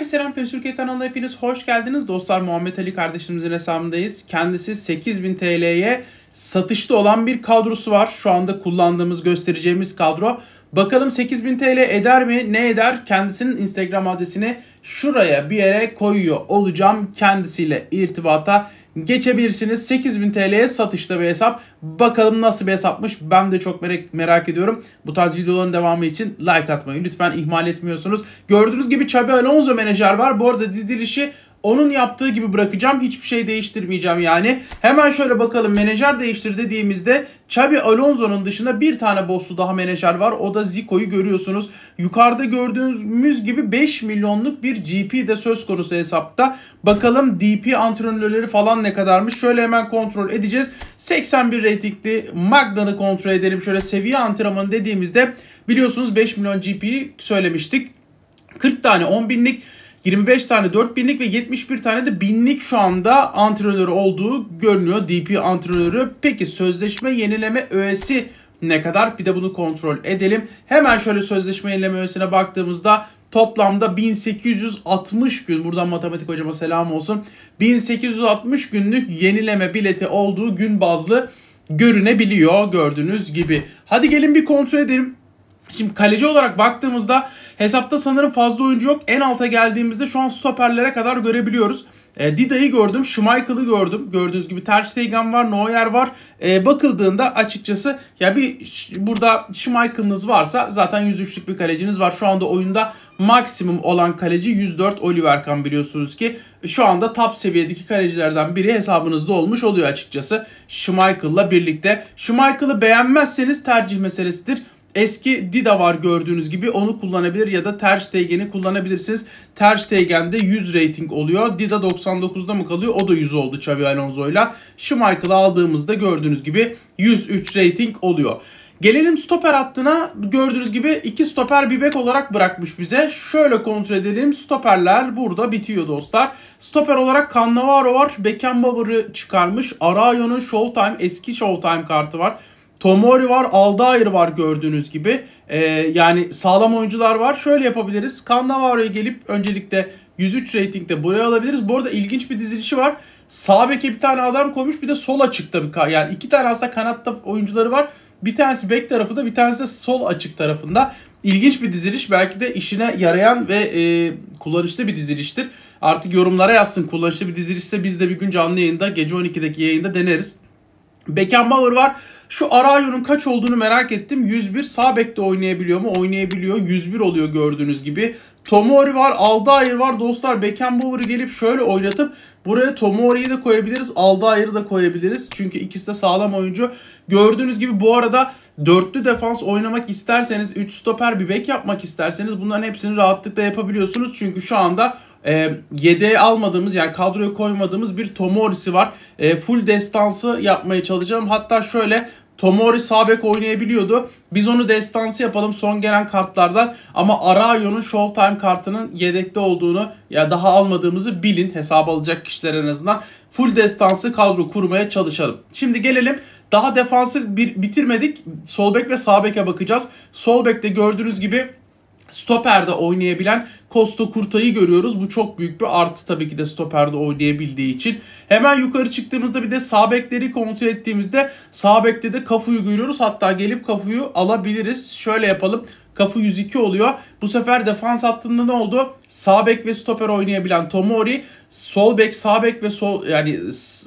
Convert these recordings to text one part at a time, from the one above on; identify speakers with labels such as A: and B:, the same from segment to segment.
A: Herkese selam PES Türkiye kanalına hepiniz hoş geldiniz. Dostlar Muhammed Ali kardeşimizin hesabındayız. Kendisi 8000 TL'ye satışta olan bir kadrosu var. Şu anda kullandığımız, göstereceğimiz kadro. Bakalım 8000 TL eder mi? Ne eder? Kendisinin Instagram adresini şuraya bir yere koyuyor olacağım. Kendisiyle irtibata geçebilirsiniz. 8000 TL'ye satışta bir hesap. Bakalım nasıl bir hesapmış. Ben de çok merak, merak ediyorum. Bu tarz videoların devamı için like atmayı lütfen ihmal etmiyorsunuz. Gördüğünüz gibi Xabi Alonso menajer var. Bu arada dizilişi onun yaptığı gibi bırakacağım. Hiçbir şey değiştirmeyeceğim yani. Hemen şöyle bakalım menajer değiştir dediğimizde Xabi Alonso'nun dışında bir tane bossu daha menajer var. O da Zico'yu görüyorsunuz. Yukarıda gördüğünüz gibi 5 milyonluk bir GP de söz konusu hesapta. Bakalım DP antrenörleri falan ne kadarmış. Şöyle hemen kontrol edeceğiz. 81 ratingli Magna'nı kontrol edelim. Şöyle seviye antrenmanı dediğimizde biliyorsunuz 5 milyon GP'yi söylemiştik. 40 tane 10 binlik 25 tane 4000'lik ve 71 tane de 1000'lik şu anda antrenörü olduğu görünüyor. DP antrenörü. Peki sözleşme yenileme öğesi ne kadar? Bir de bunu kontrol edelim. Hemen şöyle sözleşme yenileme öğesine baktığımızda toplamda 1860 gün buradan matematik hocama selam olsun. 1860 günlük yenileme bileti olduğu gün bazlı görünebiliyor gördüğünüz gibi. Hadi gelin bir kontrol edelim. Şimdi kaleci olarak baktığımızda hesapta sanırım fazla oyuncu yok. En alta geldiğimizde şu an stoperlere kadar görebiliyoruz. E, Dida'yı gördüm, Schmeichel'ı gördüm. Gördüğünüz gibi Ter Stegen var, Neuer var. E, bakıldığında açıkçası ya bir burada Schmeichel'ınız varsa zaten 103'lük bir kaleciniz var. Şu anda oyunda maksimum olan kaleci 104 Oliver Kahn biliyorsunuz ki. Şu anda top seviyedeki kalecilerden biri hesabınızda olmuş oluyor açıkçası. Schmeichel'la birlikte. Schmeichel'ı beğenmezseniz tercih meselesidir. Eski Dida var gördüğünüz gibi onu kullanabilir ya da Ter Stegen'i kullanabilirsiniz. Ter Stegen'de 100 rating oluyor. Dida 99'da mı kalıyor? O da 100 oldu Xavi Alonso'yla. Schmeichel'ı aldığımızda gördüğünüz gibi 103 rating oluyor. Gelelim stoper hattına. Gördüğünüz gibi iki stoper bir bek olarak bırakmış bize. Şöyle kontrol edelim. Stoperler burada bitiyor dostlar. Stoper olarak Cannavaro var. Beckenbauer'ı çıkarmış. Arayo'nun Showtime, eski Showtime kartı var. Tomori var, Aldair var gördüğünüz gibi. Ee, yani sağlam oyuncular var. Şöyle yapabiliriz. Cannavaro'ya gelip öncelikle 103 ratingde buraya alabiliriz. Bu arada ilginç bir dizilişi var. Sağ beke bir tane adam koymuş bir de sol açıkta bir yani iki tane aslında kanatta oyuncuları var. Bir tanesi bek tarafında bir tanesi de sol açık tarafında. İlginç bir diziliş belki de işine yarayan ve e, kullanışlı bir diziliştir. Artık yorumlara yazsın kullanışlı bir dizilişse biz de bir gün canlı yayında gece 12'deki yayında deneriz. Beckenbauer var. Şu Arayu'nun kaç olduğunu merak ettim. 101 sağ bekte oynayabiliyor mu? Oynayabiliyor. 101 oluyor gördüğünüz gibi. Tomori var, Aldair var. Dostlar Beckenbauer'ı gelip şöyle oynatıp buraya Tomori'yi de koyabiliriz. Aldair'i da koyabiliriz. Çünkü ikisi de sağlam oyuncu. Gördüğünüz gibi bu arada dörtlü defans oynamak isterseniz, 3 stoper bir bek yapmak isterseniz bunların hepsini rahatlıkla yapabiliyorsunuz. Çünkü şu anda e, ee, yedeğe almadığımız yani kadroya koymadığımız bir Tomorisi var. E, full destansı yapmaya çalışacağım. Hatta şöyle Tomori Sabek oynayabiliyordu. Biz onu destansı yapalım son gelen kartlardan. Ama Arayo'nun Showtime kartının yedekte olduğunu ya daha almadığımızı bilin. Hesap alacak kişiler en azından. Full destansı kadro kurmaya çalışalım. Şimdi gelelim daha defansı bir, bitirmedik. Sol bek ve sağ beke bakacağız. Sol bekte gördüğünüz gibi Stoper'de oynayabilen Costa Kurta'yı görüyoruz. Bu çok büyük bir artı tabii ki de Stoper'de oynayabildiği için. Hemen yukarı çıktığımızda bir de sağ bekleri kontrol ettiğimizde sağ bekte de Kafu'yu görüyoruz. Hatta gelip Kafu'yu alabiliriz. Şöyle yapalım. Kafu 102 oluyor. Bu sefer defans hattında ne oldu? Sağ bek ve stoper oynayabilen Tomori, sol bek, sağ bek ve sol yani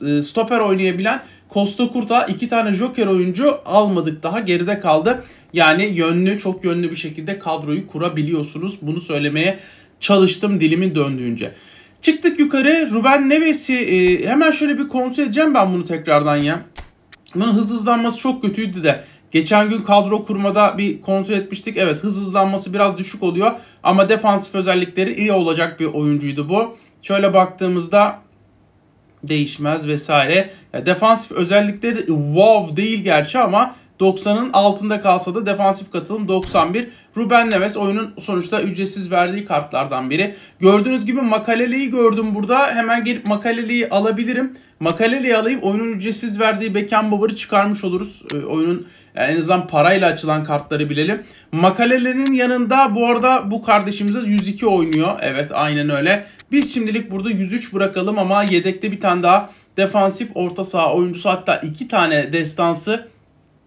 A: e, stoper oynayabilen Costa Kurta iki tane joker oyuncu almadık daha geride kaldı. Yani yönlü çok yönlü bir şekilde kadroyu kurabiliyorsunuz. Bunu söylemeye çalıştım dilimin döndüğünce. Çıktık yukarı Ruben Neves'i e, hemen şöyle bir kontrol edeceğim ben bunu tekrardan ya. Bunun hız hızlanması çok kötüydü de. Geçen gün kadro kurmada bir kontrol etmiştik. Evet hız hızlanması biraz düşük oluyor. Ama defansif özellikleri iyi olacak bir oyuncuydu bu. Şöyle baktığımızda değişmez vesaire. Ya defansif özellikleri wow değil gerçi ama 90'ın altında kalsa da defansif katılım 91. Ruben Neves oyunun sonuçta ücretsiz verdiği kartlardan biri. Gördüğünüz gibi Makaleli'yi gördüm burada. Hemen gelip Makaleli'yi alabilirim. Makaleli'yi alayım. Oyunun ücretsiz verdiği Beckenbauer'ı çıkarmış oluruz. E, oyunun yani en azından parayla açılan kartları bilelim. Makalelerin yanında bu arada bu kardeşimiz 102 oynuyor. Evet aynen öyle. Biz şimdilik burada 103 bırakalım ama yedekte bir tane daha defansif orta saha oyuncusu hatta iki tane destansı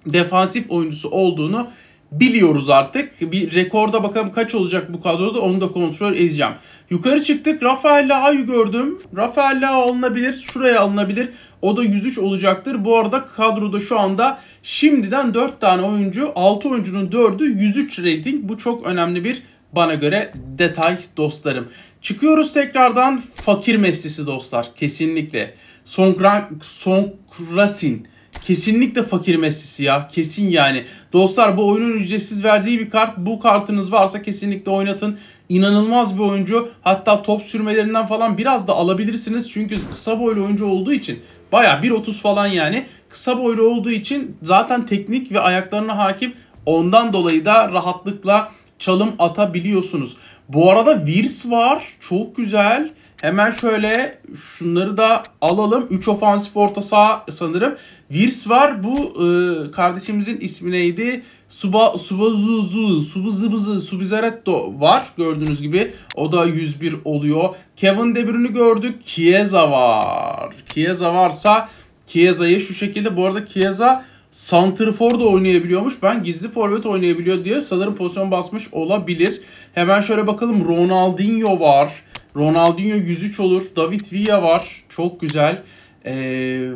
A: defansif oyuncusu olduğunu biliyoruz artık. Bir rekorda bakalım kaç olacak bu kadroda onu da kontrol edeceğim. Yukarı çıktık. Rafael Lao'yu gördüm. Rafael Lao alınabilir. Şuraya alınabilir. O da 103 olacaktır. Bu arada kadroda şu anda şimdiden 4 tane oyuncu. 6 oyuncunun 4'ü 103 rating. Bu çok önemli bir bana göre detay dostlarım. Çıkıyoruz tekrardan fakir meslisi dostlar. Kesinlikle. Songra Sonkrasin. Kesinlikle fakir Messi'si ya. Kesin yani. Dostlar bu oyunun ücretsiz verdiği bir kart. Bu kartınız varsa kesinlikle oynatın. İnanılmaz bir oyuncu. Hatta top sürmelerinden falan biraz da alabilirsiniz. Çünkü kısa boylu oyuncu olduğu için baya 1.30 falan yani. Kısa boylu olduğu için zaten teknik ve ayaklarına hakim. Ondan dolayı da rahatlıkla çalım atabiliyorsunuz. Bu arada Virs var. Çok güzel. Hemen şöyle şunları da alalım. 3 ofansif orta saha sanırım. Virs var. Bu e, kardeşimizin ismi neydi? Suba Subazuzu, Subuzubzu, Subizaretto var gördüğünüz gibi. O da 101 oluyor. Kevin De Bruyne'i gördük. Kieza var. Kieza varsa Kieza'yı şu şekilde bu arada Kieza, Santrfor da oynayabiliyormuş. Ben gizli forvet oynayabiliyor diye sanırım pozisyon basmış olabilir. Hemen şöyle bakalım. Ronaldinho var. Ronaldinho 103 olur. David Villa var. Çok güzel. Ee,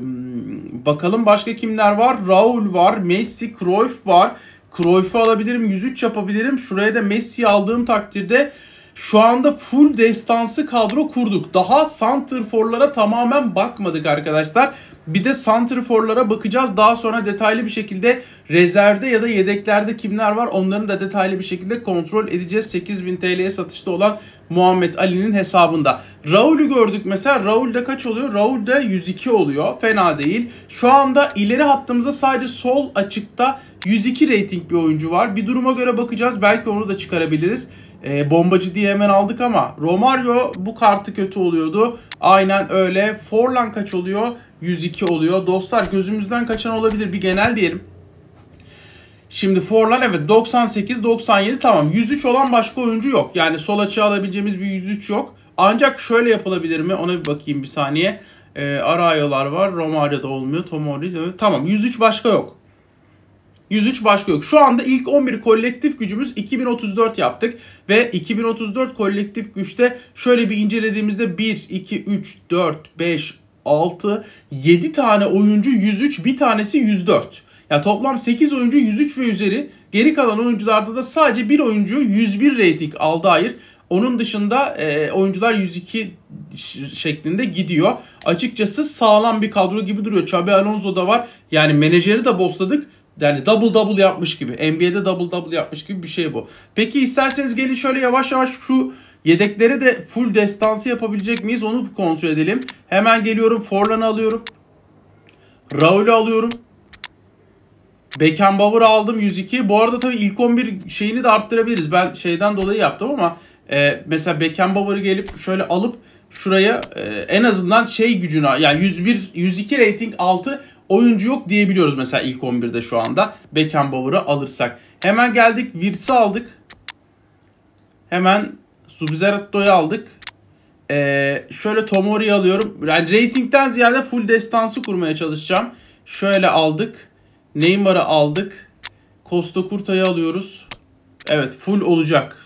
A: bakalım başka kimler var? Raul var. Messi, Cruyff var. Cruyff'u alabilirim. 103 yapabilirim. Şuraya da Messi aldığım takdirde şu anda full destansı kadro kurduk. Daha santrforlara tamamen bakmadık arkadaşlar. Bir de santrforlara bakacağız. Daha sonra detaylı bir şekilde rezervde ya da yedeklerde kimler var onların da detaylı bir şekilde kontrol edeceğiz. 8000 TL'ye satışta olan Muhammed Ali'nin hesabında. Raul'ü gördük mesela. Raul'de kaç oluyor? Raul'de 102 oluyor. Fena değil. Şu anda ileri hattımızda sadece sol açıkta 102 rating bir oyuncu var. Bir duruma göre bakacağız. Belki onu da çıkarabiliriz. E, bombacı diye hemen aldık ama Romario bu kartı kötü oluyordu. Aynen öyle. Forlan kaç oluyor? 102 oluyor. Dostlar gözümüzden kaçan olabilir. Bir genel diyelim. Şimdi Forlan evet 98 97 tamam 103 olan başka oyuncu yok. Yani sol açığa alabileceğimiz bir 103 yok. Ancak şöyle yapılabilir mi? Ona bir bakayım bir saniye. E, ee, Arayolar var. da olmuyor. Tomori evet, tamam 103 başka yok. 103 başka yok. Şu anda ilk 11 kolektif gücümüz 2034 yaptık. Ve 2034 kolektif güçte şöyle bir incelediğimizde 1, 2, 3, 4, 5, 6, 7 tane oyuncu 103, bir tanesi 104. Ya yani toplam 8 oyuncu 103 ve üzeri. Geri kalan oyuncularda da sadece bir oyuncu 101 rating aldı hayır. Onun dışında e, oyuncular 102 şeklinde gidiyor. Açıkçası sağlam bir kadro gibi duruyor. Chabi Alonso da var. Yani menajeri de bosladık. Yani double double yapmış gibi. NBA'de double double yapmış gibi bir şey bu. Peki isterseniz gelin şöyle yavaş yavaş şu yedeklere de full destansı yapabilecek miyiz onu kontrol edelim. Hemen geliyorum Forlan'ı alıyorum. Raul'ü alıyorum. Beckenbauer aldım 102. Bu arada tabii ilk 11 şeyini de arttırabiliriz. Ben şeyden dolayı yaptım ama e, mesela Beckenbauer'ı gelip şöyle alıp şuraya e, en azından şey gücüne yani 101 102 rating altı oyuncu yok diyebiliyoruz mesela ilk 11'de şu anda Beckenbauer'ı alırsak. Hemen geldik Virts'i aldık. Hemen Subzeratto'yu aldık. Ee, şöyle Tomori'yi alıyorum. Yani ratingden ziyade full destansı kurmaya çalışacağım. Şöyle aldık. Neymar'ı aldık. Costa Kurta'yı alıyoruz. Evet full olacak.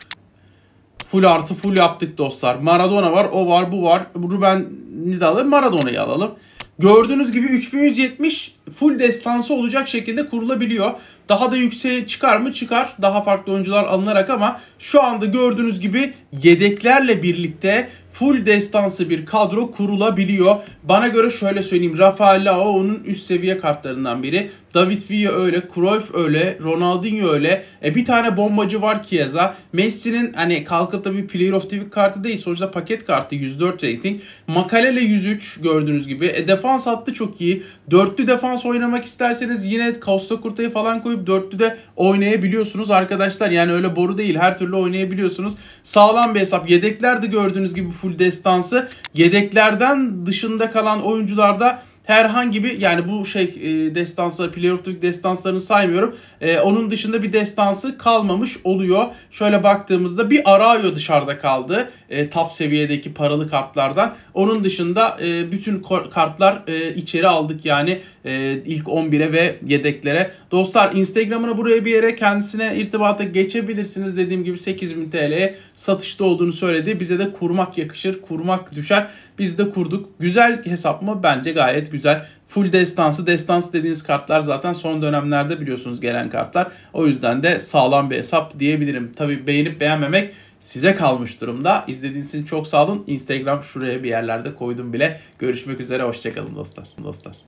A: Full artı full yaptık dostlar. Maradona var, o var, bu var. Ruben'i de alalım, Maradona'yı alalım. Gördüğünüz gibi 3170 full destansı olacak şekilde kurulabiliyor. Daha da yükseğe çıkar mı? Çıkar. Daha farklı oyuncular alınarak ama şu anda gördüğünüz gibi yedeklerle birlikte full destansı bir kadro kurulabiliyor. Bana göre şöyle söyleyeyim. Rafael Leao onun üst seviye kartlarından biri. David Villa öyle, Cruyff öyle, Ronaldinho öyle. E bir tane bombacı var Chiesa. Messi'nin hani kalkıp da bir Player of the Week kartı değil. Sonuçta paket kartı 104 rating. Makalele 103 gördüğünüz gibi. E defans hattı çok iyi. Dörtlü defans oynamak isterseniz yine Costa Kurta'yı falan koyup dörtlü de oynayabiliyorsunuz arkadaşlar. Yani öyle boru değil. Her türlü oynayabiliyorsunuz. Sağlam bir hesap. Yedekler de gördüğünüz gibi full destansı. Yedeklerden dışında kalan oyuncularda herhangi bir yani bu şey e, destansları playoff'taki destanslarını saymıyorum. E, onun dışında bir destansı kalmamış oluyor. Şöyle baktığımızda bir Arayo dışarıda kaldı. E, top seviyedeki paralı kartlardan. Onun dışında e, bütün kartlar e, içeri aldık yani e, ilk 11'e ve yedeklere. Dostlar Instagramına buraya bir yere kendisine irtibata geçebilirsiniz. Dediğim gibi 8000 TL'ye satışta olduğunu söyledi. Bize de kurmak yakışır, kurmak düşer. Biz de kurduk. Güzel hesap mı? Bence gayet güzel. Full destansı, destansı dediğiniz kartlar zaten son dönemlerde biliyorsunuz gelen kartlar. O yüzden de sağlam bir hesap diyebilirim. Tabi beğenip beğenmemek size kalmış durumda. İzlediğiniz için çok sağ olun. Instagram şuraya bir yerlerde koydum bile. Görüşmek üzere, hoşçakalın dostlar. dostlar.